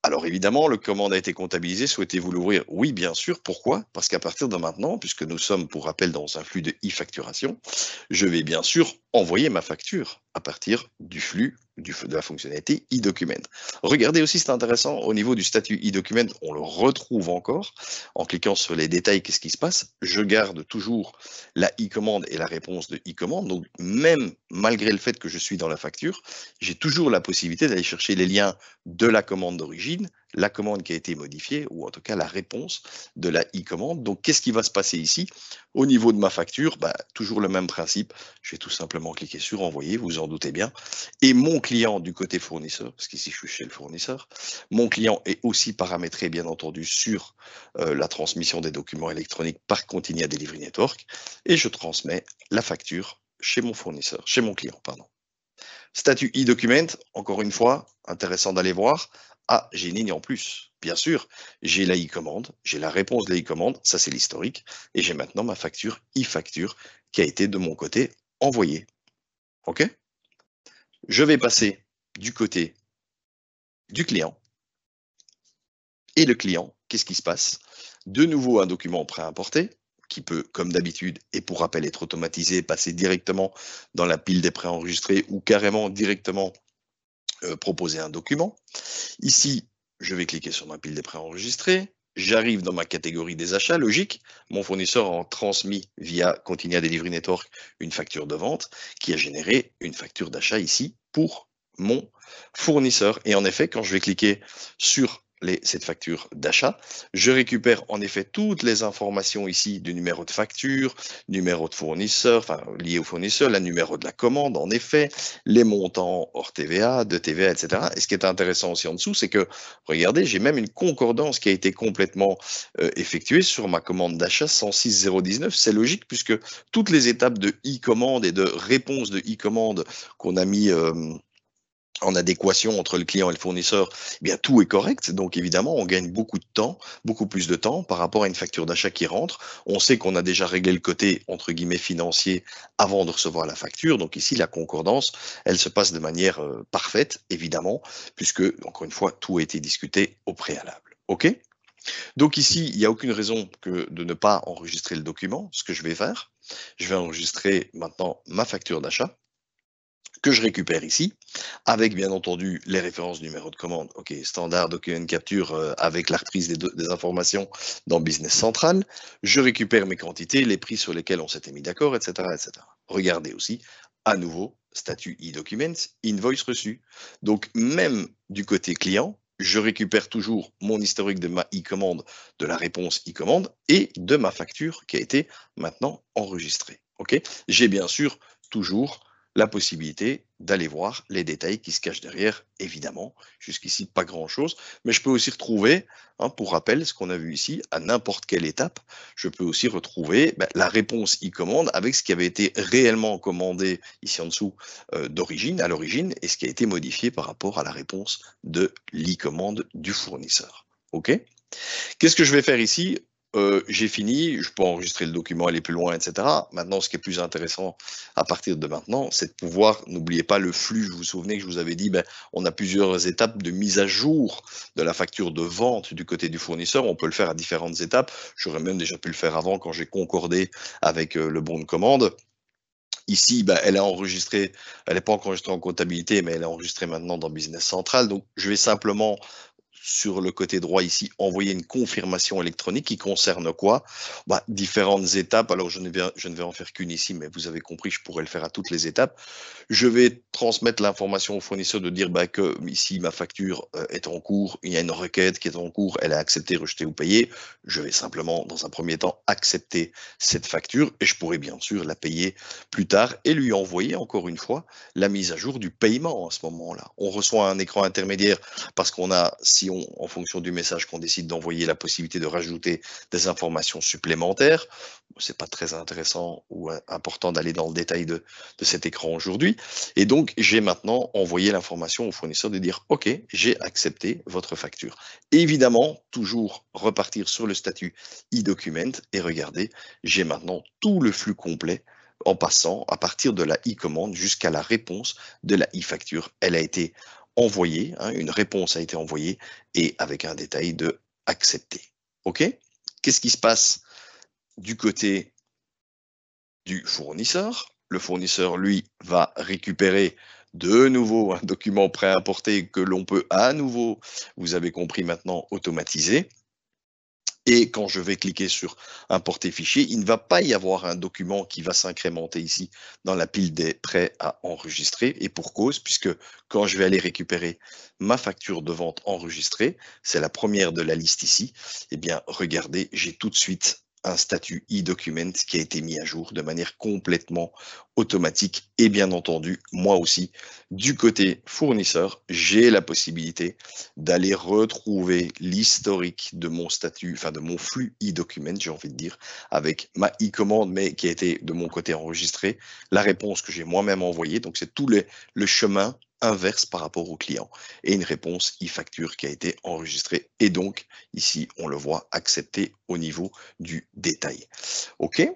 Alors évidemment, le commande a été comptabilisé, souhaitez-vous l'ouvrir Oui, bien sûr. Pourquoi Parce qu'à partir de maintenant, puisque nous sommes, pour rappel, dans un flux de e-facturation, je vais bien sûr envoyer ma facture à partir du flux de la fonctionnalité e-document. Regardez aussi, c'est intéressant, au niveau du statut e-document, on le retrouve encore. En cliquant sur les détails, qu'est-ce qui se passe Je garde toujours la e-commande et la réponse de e-commande. Donc, même malgré le fait que je suis dans la facture, j'ai toujours la possibilité d'aller chercher les liens de la commande d'origine la commande qui a été modifiée, ou en tout cas la réponse de la e-commande. Donc, qu'est-ce qui va se passer ici Au niveau de ma facture, bah, toujours le même principe. Je vais tout simplement cliquer sur Envoyer, vous en doutez bien. Et mon client du côté fournisseur, parce qu'ici, je suis chez le fournisseur, mon client est aussi paramétré, bien entendu, sur euh, la transmission des documents électroniques par Continia Delivery Network, et je transmets la facture chez mon fournisseur, chez mon client, pardon. Statut e-document, encore une fois, intéressant d'aller voir ah, j'ai une ligne en plus. Bien sûr, j'ai la e-commande, j'ai la réponse de la e-commande, ça c'est l'historique, et j'ai maintenant ma facture e-facture qui a été de mon côté envoyée. OK Je vais passer du côté du client. Et le client, qu'est-ce qui se passe De nouveau, un document pré-importé qui peut, comme d'habitude, et pour rappel, être automatisé, passer directement dans la pile des prêts enregistrés ou carrément directement euh, proposer un document. Ici, je vais cliquer sur ma pile des prêts enregistrés. J'arrive dans ma catégorie des achats, logique. Mon fournisseur a transmis via Continua Delivery Network une facture de vente qui a généré une facture d'achat ici pour mon fournisseur. Et en effet, quand je vais cliquer sur cette facture d'achat. Je récupère en effet toutes les informations ici du numéro de facture, numéro de fournisseur, enfin lié au fournisseur, le numéro de la commande en effet, les montants hors TVA, de TVA, etc. Et ce qui est intéressant aussi en dessous, c'est que, regardez, j'ai même une concordance qui a été complètement euh, effectuée sur ma commande d'achat 106019. C'est logique puisque toutes les étapes de e-commande et de réponse de e-commande qu'on a mis... Euh, en adéquation entre le client et le fournisseur, eh bien tout est correct. Donc évidemment, on gagne beaucoup de temps, beaucoup plus de temps par rapport à une facture d'achat qui rentre. On sait qu'on a déjà réglé le côté entre guillemets financier avant de recevoir la facture. Donc ici, la concordance, elle se passe de manière euh, parfaite, évidemment, puisque encore une fois, tout a été discuté au préalable. Ok donc ici, il n'y a aucune raison que de ne pas enregistrer le document. Ce que je vais faire, je vais enregistrer maintenant ma facture d'achat que je récupère ici, avec bien entendu les références numéro de commande, ok, standard document capture euh, avec la reprise des, informations dans Business Central, je récupère mes quantités, les prix sur lesquels on s'était mis d'accord, etc., etc. Regardez aussi, à nouveau, statut e-documents, invoice reçu. Donc même du côté client, je récupère toujours mon historique de ma e-commande, de la réponse e-commande et de ma facture qui a été maintenant enregistrée. Ok J'ai bien sûr toujours la possibilité d'aller voir les détails qui se cachent derrière, évidemment. Jusqu'ici, pas grand-chose, mais je peux aussi retrouver, hein, pour rappel, ce qu'on a vu ici, à n'importe quelle étape, je peux aussi retrouver ben, la réponse e-commande avec ce qui avait été réellement commandé ici en dessous euh, d'origine, à l'origine, et ce qui a été modifié par rapport à la réponse de l'e-commande du fournisseur. OK Qu'est-ce que je vais faire ici euh, j'ai fini, je peux enregistrer le document, aller plus loin, etc. Maintenant, ce qui est plus intéressant à partir de maintenant, c'est de pouvoir, n'oubliez pas le flux, vous vous souvenez que je vous avais dit, ben, on a plusieurs étapes de mise à jour de la facture de vente du côté du fournisseur, on peut le faire à différentes étapes, j'aurais même déjà pu le faire avant quand j'ai concordé avec euh, le bon de commande. Ici, ben, elle est enregistrée, elle n'est pas encore enregistrée en comptabilité, mais elle est enregistrée maintenant dans Business Central. Donc, je vais simplement sur le côté droit ici, envoyer une confirmation électronique qui concerne quoi bah, Différentes étapes. Alors, je ne, vais, je ne vais en faire qu'une ici, mais vous avez compris, je pourrais le faire à toutes les étapes. Je vais transmettre l'information au fournisseur de dire bah, que ici, ma facture euh, est en cours, il y a une requête qui est en cours, elle est acceptée, rejetée ou payée. Je vais simplement, dans un premier temps, accepter cette facture et je pourrais bien sûr la payer plus tard et lui envoyer, encore une fois, la mise à jour du paiement à ce moment-là. On reçoit un écran intermédiaire parce qu'on a, si en fonction du message qu'on décide d'envoyer, la possibilité de rajouter des informations supplémentaires. Ce n'est pas très intéressant ou euh, important d'aller dans le détail de, de cet écran aujourd'hui. Et donc, j'ai maintenant envoyé l'information au fournisseur de dire, OK, j'ai accepté votre facture. Évidemment, toujours repartir sur le statut e-document et regarder, j'ai maintenant tout le flux complet en passant à partir de la e-commande jusqu'à la réponse de la e-facture. Elle a été envoyé, hein, une réponse a été envoyée et avec un détail de accepter. OK Qu'est-ce qui se passe du côté du fournisseur Le fournisseur, lui, va récupérer de nouveau un document prêt à porter que l'on peut à nouveau, vous avez compris maintenant, automatiser. Et quand je vais cliquer sur importer fichier, il ne va pas y avoir un document qui va s'incrémenter ici dans la pile des prêts à enregistrer. Et pour cause, puisque quand je vais aller récupérer ma facture de vente enregistrée, c'est la première de la liste ici, eh bien, regardez, j'ai tout de suite un statut e-document qui a été mis à jour de manière complètement automatique. Et bien entendu, moi aussi, du côté fournisseur, j'ai la possibilité d'aller retrouver l'historique de mon statut, enfin de mon flux e-document, j'ai envie de dire, avec ma e-commande, mais qui a été de mon côté enregistrée, la réponse que j'ai moi-même envoyée. Donc, c'est tout le chemin inverse par rapport au client et une réponse e-facture qui a été enregistrée et donc ici on le voit accepté au niveau du détail. OK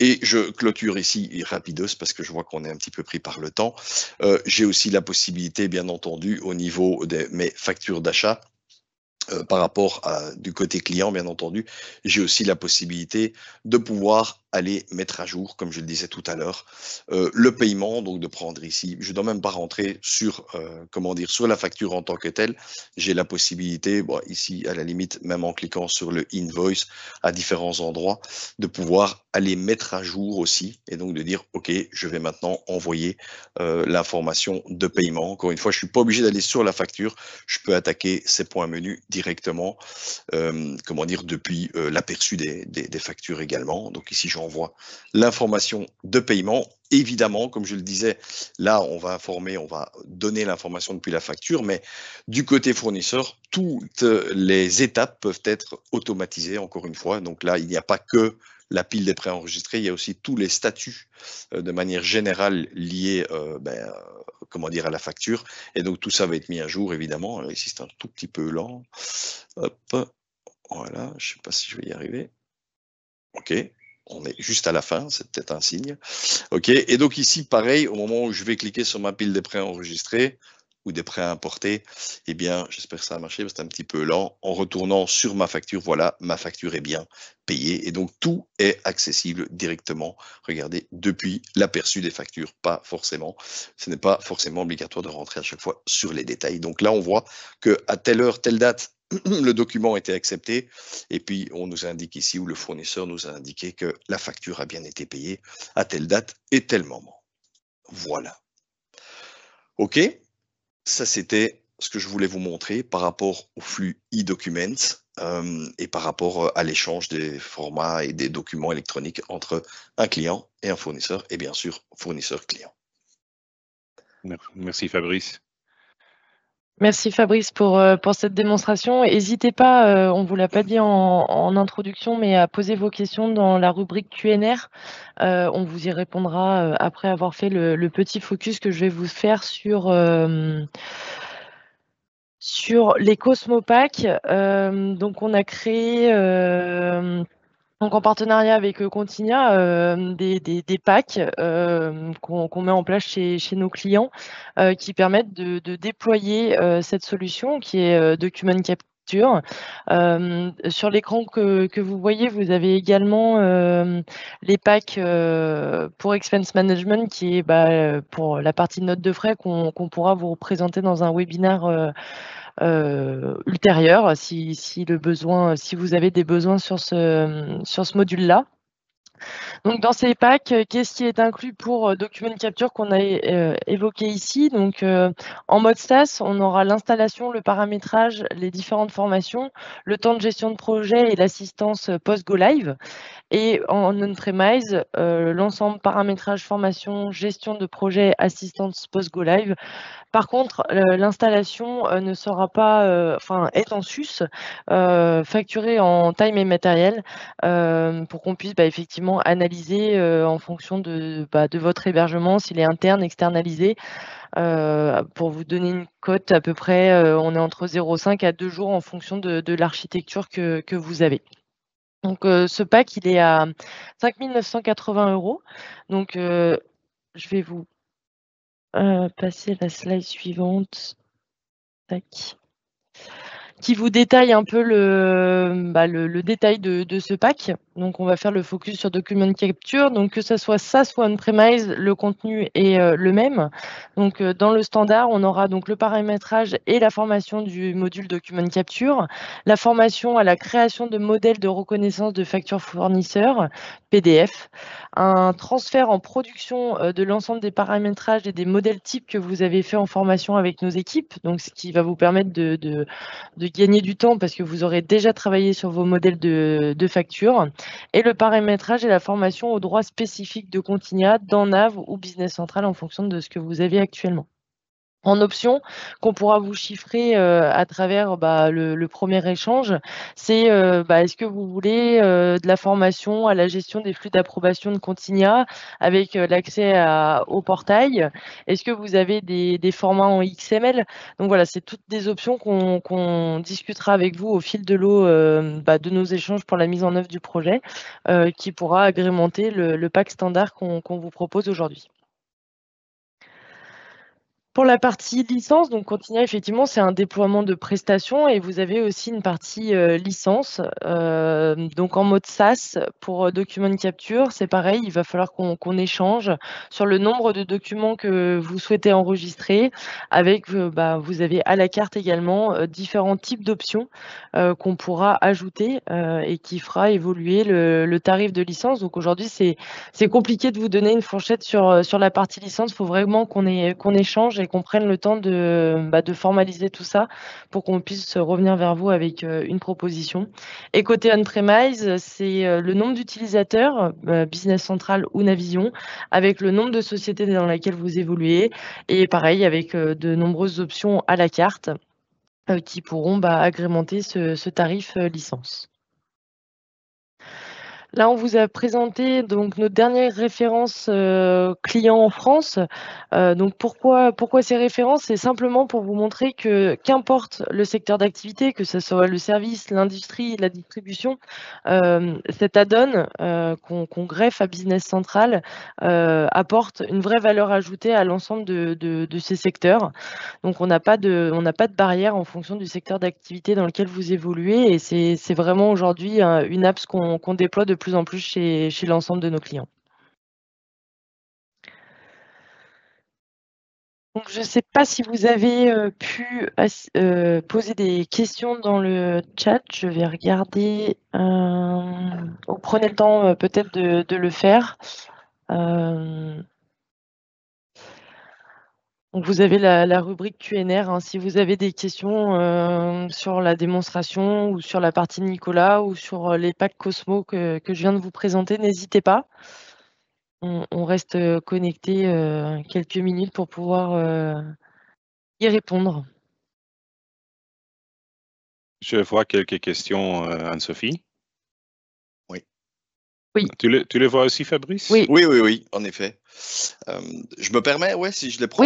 et je clôture ici rapidos parce que je vois qu'on est un petit peu pris par le temps. Euh, j'ai aussi la possibilité, bien entendu, au niveau de mes factures d'achat, euh, par rapport à, du côté client, bien entendu, j'ai aussi la possibilité de pouvoir aller mettre à jour, comme je le disais tout à l'heure, euh, le paiement, donc de prendre ici. Je ne dois même pas rentrer sur, euh, comment dire, sur la facture en tant que telle. J'ai la possibilité, ici à la limite, même en cliquant sur le invoice à différents endroits, de pouvoir aller mettre à jour aussi et donc de dire, OK, je vais maintenant envoyer euh, l'information de paiement. Encore une fois, je ne suis pas obligé d'aller sur la facture. Je peux attaquer ces points menus directement, comment dire, depuis l'aperçu des, des factures également. Donc ici, j'en envoie l'information de paiement. Évidemment, comme je le disais, là, on va informer, on va donner l'information depuis la facture, mais du côté fournisseur, toutes les étapes peuvent être automatisées, encore une fois. Donc là, il n'y a pas que la pile des prêts enregistrés, il y a aussi tous les statuts euh, de manière générale liés euh, ben, euh, comment dire, à la facture. Et donc tout ça va être mis à jour, évidemment. ici, c'est un tout petit peu lent. Hop, voilà, je ne sais pas si je vais y arriver. OK, on est juste à la fin, c'est peut-être un signe. OK. Et donc ici, pareil, au moment où je vais cliquer sur ma pile des prêts enregistrés ou des prêts importés, eh bien, j'espère que ça a marché, c'est un petit peu lent. En retournant sur ma facture, voilà, ma facture est bien payée. Et donc, tout est accessible directement, regardez, depuis l'aperçu des factures, pas forcément. Ce n'est pas forcément obligatoire de rentrer à chaque fois sur les détails. Donc là, on voit que à telle heure, telle date, [CLEARS THROAT] le document a été accepté et puis on nous indique ici où le fournisseur nous a indiqué que la facture a bien été payée à telle date et tel moment. Voilà. OK Ça, c'était ce que je voulais vous montrer par rapport au flux e-documents euh, et par rapport euh, à l'échange des formats et des documents électroniques entre un client et un fournisseur et bien sûr fournisseur-client. Merci Fabrice. Merci Fabrice pour, euh, pour cette démonstration. N'hésitez pas, euh, on ne vous l'a pas dit en, introduction, mais à poser vos questions dans la rubrique QNR. Euh, on vous y répondra après avoir fait le, petit focus que je vais vous faire sur... sur les CosmoPacks. donc on a créé donc en partenariat avec euh, Continia, euh, des, packs euh, qu'on met en place chez, nos clients qui permettent de, déployer cette solution qui est Document Capture. sur l'écran que, vous voyez, vous avez également les packs pour Expense Management qui est bah, pour la partie note de frais qu'on pourra vous présenter dans un webinaire euh, ultérieure si, si, le besoin, si vous avez des besoins sur ce, sur ce module-là. Donc dans ces packs, euh, qu'est-ce qui est inclus pour euh, Document Capture qu'on a euh, évoqué ici Donc en mode SAS, on aura l'installation, le paramétrage, les différentes formations, le temps de gestion de projet et l'assistance post-go live. Et en on-premise, l'ensemble paramétrage, formation, gestion de projet, assistance post-go live. Par contre, l'installation ne sera pas, enfin, est en sus, facturée en time et matériel pour qu'on puisse bah, effectivement analysé euh, en fonction bah, de, votre hébergement, s'il est interne, externalisé. Euh, pour vous donner une cote, à peu près, euh, on est entre 0,5 à 2 jours en fonction de, l'architecture que, vous avez. Donc ce pack, il est à 5980 euros. Donc je vais vous passer la slide suivante. Qui vous détaille un peu le, bah, détail de, ce pack. Donc, on va faire le focus sur document capture. Donc, que ce soit ça, soit on-premise, le contenu est euh, le même. Donc, euh, dans le standard, on aura donc le paramétrage et la formation du module document capture, la formation à la création de modèles de reconnaissance de factures fournisseurs, PDF, un transfert en production euh, de l'ensemble des paramétrages et des modèles types que vous avez fait en formation avec nos équipes. Donc, ce qui va vous permettre de, gagner du temps parce que vous aurez déjà travaillé sur vos modèles de, de factures et le paramétrage et la formation aux droits spécifiques de Continia dans NAV ou Business Central en fonction de ce que vous avez actuellement en option qu'on pourra vous chiffrer euh, à travers bah, le, premier échange, c'est euh, bah, est-ce que vous voulez euh, de la formation à la gestion des flux d'approbation de Continia avec l'accès au portail Est-ce que vous avez des, formats en XML Donc voilà, c'est toutes des options qu'on discutera avec vous au fil de l'eau bah, de nos échanges pour la mise en œuvre du projet qui pourra agrémenter le, pack standard qu'on vous propose aujourd'hui. Pour la partie licence, donc Continua, effectivement, c'est un déploiement de prestations et vous avez aussi une partie euh, licence. Euh, donc en mode SaaS, pour euh, Document Capture, c'est pareil, il va falloir qu'on échange sur le nombre de documents que vous souhaitez enregistrer. Avec, bah, vous avez à la carte également différents types d'options qu'on pourra ajouter et qui fera évoluer le, tarif de licence. Donc aujourd'hui, c'est compliqué de vous donner une fourchette sur, sur la partie licence. Il faut vraiment qu'on qu'on échange et qu'on prenne le temps bah, de, formaliser tout ça pour qu'on puisse revenir vers vous avec euh, une proposition. Et côté on-premise, c'est euh, le nombre d'utilisateurs, euh, Business Central ou Navision, avec le nombre de sociétés dans lesquelles vous évoluez et pareil avec de nombreuses options à la carte qui pourront bah, agrémenter ce tarif licence. Là, on vous a présenté donc nos dernières références euh, clients en France. Euh, donc pourquoi, ces références C'est simplement pour vous montrer que qu'importe le secteur d'activité, que ce soit le service, l'industrie, la distribution, euh, cette add-on euh, qu'on greffe à Business Central apporte une vraie valeur ajoutée à l'ensemble de, ces secteurs. Donc on n'a pas de on n'a pas de barrière en fonction du secteur d'activité dans lequel vous évoluez et c'est vraiment aujourd'hui une app qu'on déploie de plus en plus chez, l'ensemble de nos clients. Donc, je ne sais pas si vous avez euh, pu euh, poser des questions dans le chat. Je vais regarder. Euh, prenez le temps peut-être de, le faire vous avez la, rubrique QNR. Hein. Si vous avez des questions euh, sur la démonstration ou sur la partie Nicolas ou sur euh, les packs Cosmo que, je viens de vous présenter, n'hésitez pas. On, reste euh, connecté quelques minutes pour pouvoir y répondre. Je vois quelques questions, Anne-Sophie. Oui. oui. Tu, les, vois aussi, Fabrice oui. oui, oui, oui, en effet. Euh, je me permets, ouais, si je les prends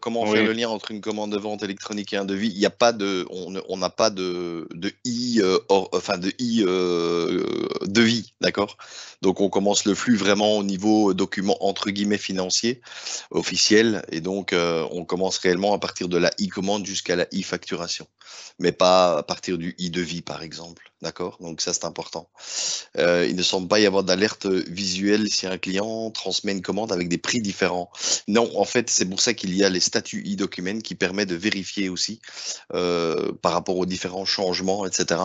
comment faire le lien entre une commande de vente électronique et un devis Il n'y a pas de, on n'a pas de, de i, euh, enfin de i euh, devis, d'accord Donc on commence le flux vraiment au niveau document entre guillemets financier officiel, et donc on commence réellement à partir de la i commande jusqu'à la i facturation, mais pas à partir du i devis par exemple, d'accord Donc ça c'est important. il ne semble pas y avoir d'alerte visuelle si un client transmet une commande à avec des prix différents. Non, en fait, c'est pour ça qu'il y a les statuts e document qui permet de vérifier aussi euh, par rapport aux différents changements, etc.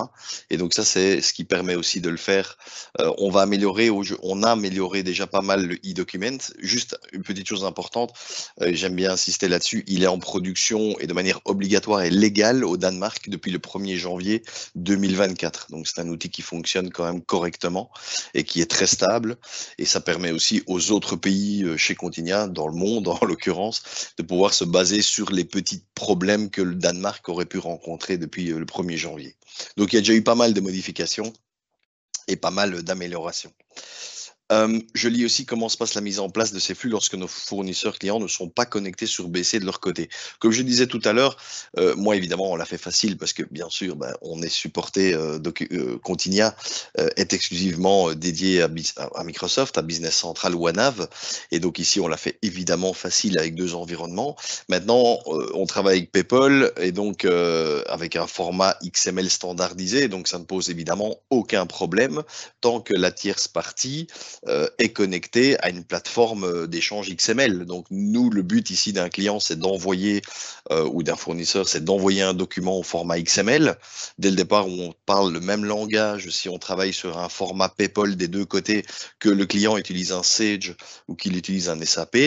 Et donc ça, c'est ce qui permet aussi de le faire. Euh, on va améliorer, on a amélioré déjà pas mal le e-document. Juste une petite chose importante, euh, j'aime bien insister là-dessus, il est en production et de manière obligatoire et légale au Danemark depuis le 1er janvier 2024. Donc c'est un outil qui fonctionne quand même correctement et qui est très stable. Et ça permet aussi aux autres pays euh, chez Continia, dans le monde [LAUGHS] en l'occurrence, de pouvoir se baser sur les petits problèmes que le Danemark aurait pu rencontrer depuis euh, le 1er janvier. Donc il y a déjà eu pas mal de modifications et pas mal d'améliorations. Euh, je lis aussi comment se passe la mise en place de ces flux lorsque nos fournisseurs clients ne sont pas connectés sur BC de leur côté. Comme je disais tout à l'heure, euh, moi évidemment on l'a fait facile parce que bien sûr ben, on est supporté, euh, Continia est exclusivement dédié à, à, Microsoft, à Business Central ou à Nav. Et donc ici on l'a fait évidemment facile avec deux environnements. Maintenant on travaille avec PayPal et donc avec un format XML standardisé, donc ça ne pose évidemment aucun problème tant que la tierce partie euh, est connecté à une plateforme euh, d'échange XML. Donc nous, le but ici d'un client, c'est d'envoyer, euh, ou d'un fournisseur, c'est d'envoyer un document au format XML. Dès le départ, on parle le même langage si on travaille sur un format PayPal des deux côtés, que le client utilise un Sage ou qu'il utilise un SAP.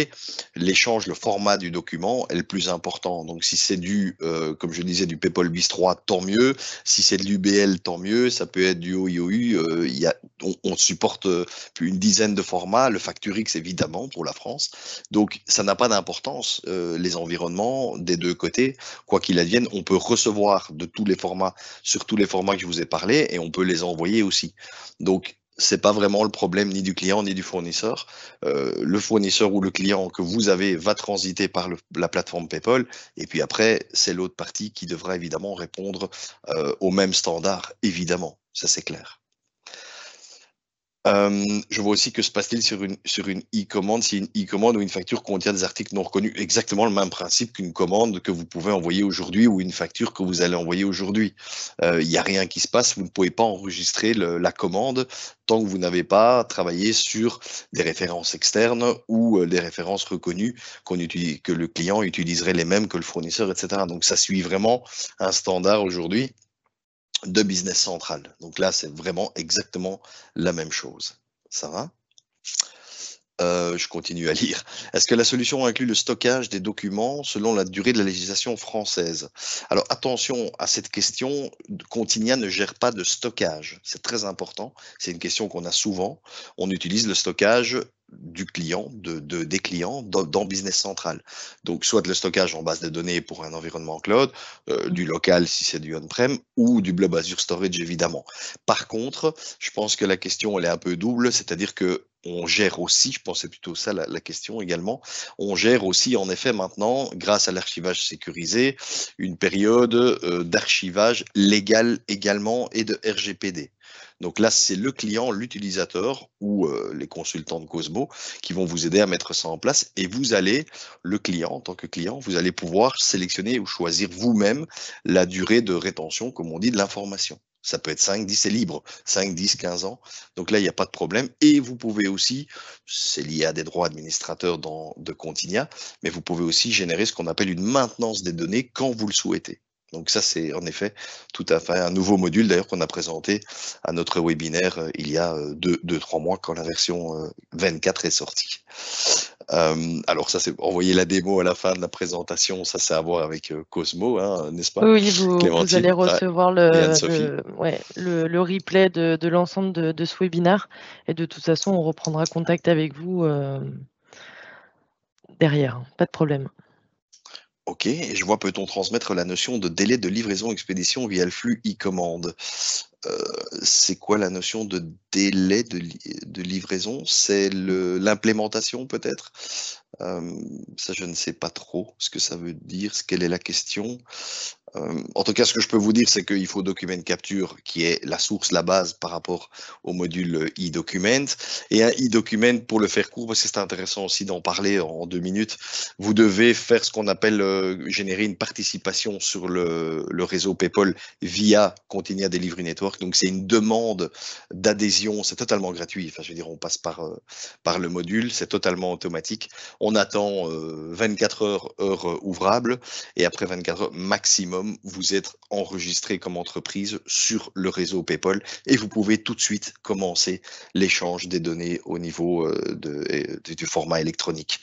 L'échange, le format du document est le plus important. Donc si c'est du, comme je disais, du PayPal bis 3, tant mieux. Si c'est de l'UBL, tant mieux. Ça peut être du OIOU. il y a, on, on supporte une dizaines de formats, le Facturix évidemment pour la France. Donc ça n'a pas d'importance, euh, les environnements des deux côtés, quoi qu'il advienne, on peut recevoir de tous les formats, sur tous les formats que je vous ai parlé, et on peut les envoyer aussi. Donc c'est pas vraiment le problème ni du client ni du fournisseur. Euh, le fournisseur ou le client que vous avez va transiter par la plateforme PayPal et puis après c'est l'autre partie qui devra évidemment répondre euh, aux mêmes standards évidemment, ça c'est clair. Euh, je vois aussi que se passe-t-il sur une sur une e-commande si une e-commande ou une facture contient des articles non reconnus Exactement le même principe qu'une commande que vous pouvez envoyer aujourd'hui ou une facture que vous allez envoyer aujourd'hui. Euh, il n'y a rien qui se passe, vous ne pouvez pas enregistrer la commande tant que vous n'avez pas travaillé sur des références externes ou euh, des références reconnues qu'on utilise, que le client utiliserait les mêmes que le fournisseur, etc. Donc ça suit vraiment un standard aujourd'hui de Business Central. Donc là, c'est vraiment exactement la même chose. Ça va euh, je continue à lire. Est-ce que la solution inclut le stockage des documents selon la durée de la législation française Alors attention à cette question. Continia ne gère pas de stockage. C'est très important. C'est une question qu'on a souvent. On utilise le stockage du client, de, des clients dans, Business Central. Donc, soit le stockage en base de données pour un environnement cloud, euh, du local si c'est du on-prem, ou du Blob Azure Storage, évidemment. Par contre, je pense que la question, elle est un peu double, c'est-à-dire que on gère aussi, je pensais plutôt ça la, question également, on gère aussi en effet maintenant, grâce à l'archivage sécurisé, une période euh, d'archivage légal également et de RGPD. Donc là, c'est le client, l'utilisateur ou euh, les consultants de Cosmo qui vont vous aider à mettre ça en place. Et vous allez, le client, en tant que client, vous allez pouvoir sélectionner ou choisir vous-même la durée de rétention, comme on dit, de l'information. Ça peut être 5, 10, c'est libre. 5, 10, 15 ans. Donc là, il n'y a pas de problème. Et vous pouvez aussi, c'est lié à des droits administrateurs de Continia, mais vous pouvez aussi générer ce qu'on appelle une maintenance des données quand vous le souhaitez. Donc ça, c'est en effet tout à fait un nouveau module d'ailleurs qu'on a présenté à notre webinaire euh, il y a 2-3 euh, mois quand la version 24 euh, est sortie. Euh, alors ça, c'est envoyer la démo à la fin de la présentation, ça c'est à voir avec euh, Cosmo, hein, n'est-ce pas Oui, vous, allez ah, recevoir le, replay de, l'ensemble de, ce webinar et de toute façon, on reprendra contact avec vous euh, derrière, pas de problème. Ok, et je vois peut-on transmettre la notion de délai de livraison-expédition via le flux e-commande. Euh, c'est quoi la notion de délai de, de livraison C'est l'implémentation peut-être ça, je ne sais pas trop ce que ça veut dire, quelle est la question. en tout cas, ce que je peux vous dire, c'est qu'il faut Document Capture, qui est la source, la base par rapport au module e-document. Et un e-document, pour le faire court, parce que c'est intéressant aussi d'en parler en deux minutes, vous devez faire ce qu'on appelle euh, générer une participation sur le, réseau PayPal via Continia Delivery Network. Donc, c'est une demande d'adhésion. C'est totalement gratuit. Enfin, je veux dire, on passe par, euh, par le module. C'est totalement automatique. On attend 24 euh, heures, heure euh, ouvrable, et après 24 heures maximum, vous êtes enregistré comme entreprise sur le réseau PayPal, et vous pouvez tout de suite commencer l'échange des données au niveau euh, de, du format électronique.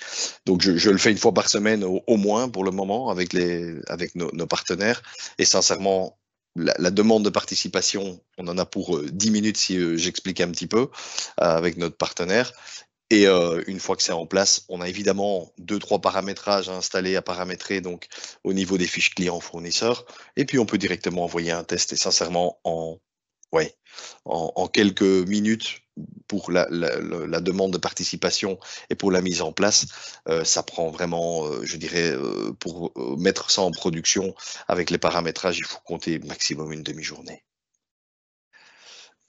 Donc je, le fais une fois par semaine au, moins pour le moment avec, les, avec nos, partenaires, et sincèrement, la, demande de participation, on en a pour 10 minutes si j'explique un petit peu avec notre partenaire. Et euh, une fois que c'est en place, on a évidemment deux, trois paramétrages à installer, à paramétrer donc au niveau des fiches clients fournisseurs. Et puis on peut directement envoyer un test. Et sincèrement, en, ouais, en, quelques minutes pour la, demande de participation et pour la mise en place, euh, ça prend vraiment, euh, je dirais, pour mettre ça en production avec les paramétrages, il faut compter maximum une demi-journée.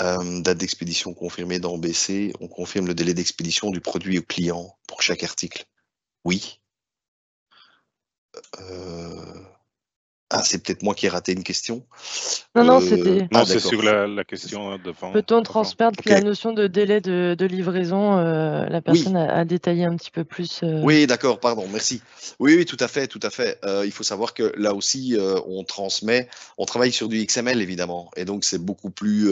Euh, date d'expédition confirmée dans BC, on confirme le délai d'expédition du produit au client pour chaque article. Oui. Euh, ah, c'est peut-être moi qui ai raté une question. Non, non, euh, c'est ah, sur la, question hein, Peut-on transmettre la notion de délai de, livraison euh, La personne a, détaillé un petit peu plus. Euh, oui, d'accord, pardon, merci. Oui, oui, tout à fait, tout à fait. il faut savoir que là aussi, on transmet, on travaille sur du XML évidemment, et donc c'est beaucoup plus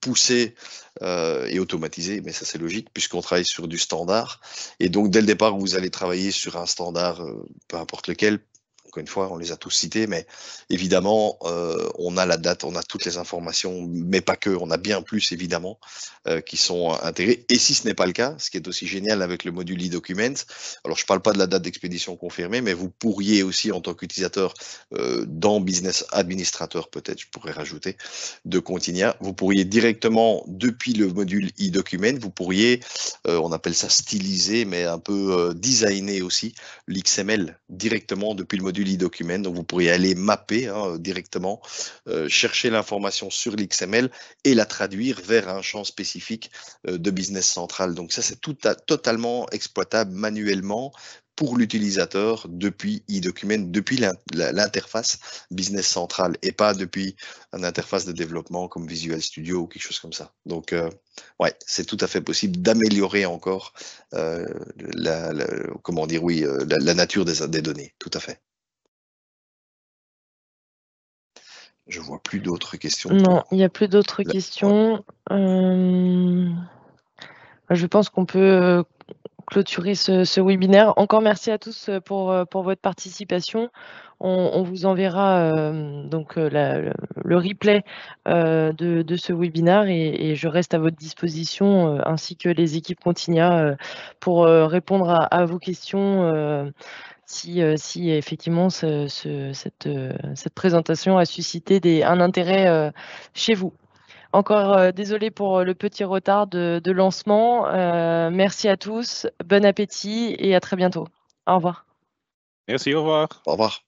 poussé et automatisé, mais ça c'est logique puisqu'on travaille sur du standard. Et donc dès le départ, vous allez travailler sur un standard, peu importe lequel, une fois, on les a tous cités, mais évidemment, euh, on a la date, on a toutes les informations, mais pas que, on a bien plus évidemment euh, qui sont intégrées Et si ce n'est pas le cas, ce qui est aussi génial avec le module e-document, alors je ne parle pas de la date d'expédition confirmée, mais vous pourriez aussi en tant qu'utilisateur euh, dans Business Administrateur, peut-être, je pourrais rajouter, de Continia, vous pourriez directement, depuis le module e-document, vous pourriez, on appelle ça styliser, mais un peu designer aussi l'XML directement depuis le module Document. Donc vous pourriez aller mapper hein, directement, euh, chercher l'information sur l'XML et la traduire vers un champ spécifique euh, de Business Central. Donc ça, c'est tout à, totalement exploitable manuellement pour l'utilisateur depuis e-document, depuis l'interface business central et pas depuis une interface de développement comme Visual Studio ou quelque chose comme ça. Donc, euh, ouais, c'est tout à fait possible d'améliorer encore la, comment dire, oui, nature des, des données, tout à fait. Je vois plus d'autres questions. Non, il n'y a plus d'autres questions. Euh, je pense qu'on peut euh, clôturer ce, webinaire. Encore merci à tous euh, pour, votre participation. On, vous enverra donc le, replay de, ce webinaire et, je reste à votre disposition ainsi que les équipes Continia pour répondre à, à vos questions si, euh, si effectivement euh, cette, présentation a suscité des, un intérêt euh, chez vous. Encore désolé pour le petit retard de lancement. merci à tous, bon appétit et à très bientôt. Au revoir. Merci, au revoir. Au revoir.